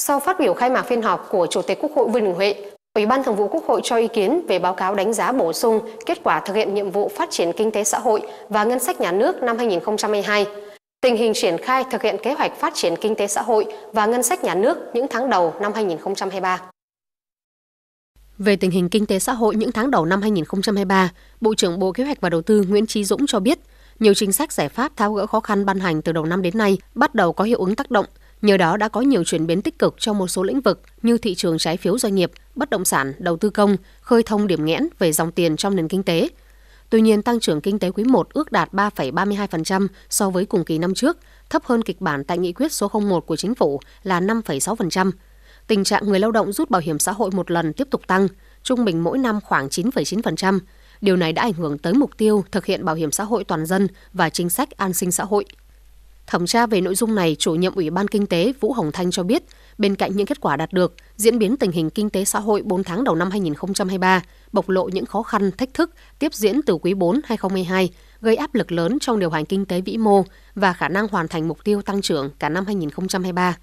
Sau phát biểu khai mạc phiên họp của Chủ tịch Quốc hội Vương Đình Huệ, Ủy ban Thường vụ Quốc hội cho ý kiến về báo cáo đánh giá bổ sung kết quả thực hiện nhiệm vụ phát triển kinh tế xã hội và ngân sách nhà nước năm 2022, tình hình triển khai thực hiện kế hoạch phát triển kinh tế xã hội và ngân sách nhà nước những tháng đầu năm 2023. Về tình hình kinh tế xã hội những tháng đầu năm 2023, Bộ trưởng Bộ Kế hoạch và Đầu tư Nguyễn Trí Dũng cho biết, nhiều chính sách giải pháp tháo gỡ khó khăn ban hành từ đầu năm đến nay bắt đầu có hiệu ứng tác động – Nhờ đó đã có nhiều chuyển biến tích cực trong một số lĩnh vực như thị trường trái phiếu doanh nghiệp, bất động sản, đầu tư công, khơi thông điểm nghẽn về dòng tiền trong nền kinh tế. Tuy nhiên, tăng trưởng kinh tế quý 1 ước đạt 3,32% so với cùng kỳ năm trước, thấp hơn kịch bản tại nghị quyết số 01 của chính phủ là 5,6%. Tình trạng người lao động rút bảo hiểm xã hội một lần tiếp tục tăng, trung bình mỗi năm khoảng 9,9%. Điều này đã ảnh hưởng tới mục tiêu thực hiện bảo hiểm xã hội toàn dân và chính sách an sinh xã hội. Thẩm tra về nội dung này, chủ nhiệm Ủy ban Kinh tế Vũ Hồng Thanh cho biết, bên cạnh những kết quả đạt được, diễn biến tình hình kinh tế xã hội 4 tháng đầu năm 2023 bộc lộ những khó khăn, thách thức tiếp diễn từ quý 4 2022, gây áp lực lớn trong điều hành kinh tế vĩ mô và khả năng hoàn thành mục tiêu tăng trưởng cả năm 2023.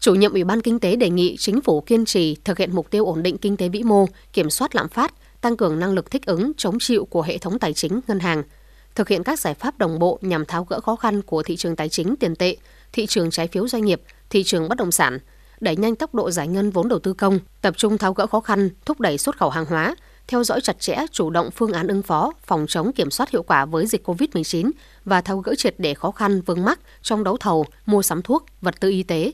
Chủ nhiệm Ủy ban Kinh tế đề nghị chính phủ kiên trì thực hiện mục tiêu ổn định kinh tế vĩ mô, kiểm soát lạm phát, tăng cường năng lực thích ứng, chống chịu của hệ thống tài chính, ngân hàng – thực hiện các giải pháp đồng bộ nhằm tháo gỡ khó khăn của thị trường tài chính tiền tệ, thị trường trái phiếu doanh nghiệp, thị trường bất động sản, đẩy nhanh tốc độ giải ngân vốn đầu tư công, tập trung tháo gỡ khó khăn, thúc đẩy xuất khẩu hàng hóa, theo dõi chặt chẽ chủ động phương án ứng phó, phòng chống kiểm soát hiệu quả với dịch COVID-19 và tháo gỡ triệt để khó khăn vướng mắc trong đấu thầu, mua sắm thuốc, vật tư y tế,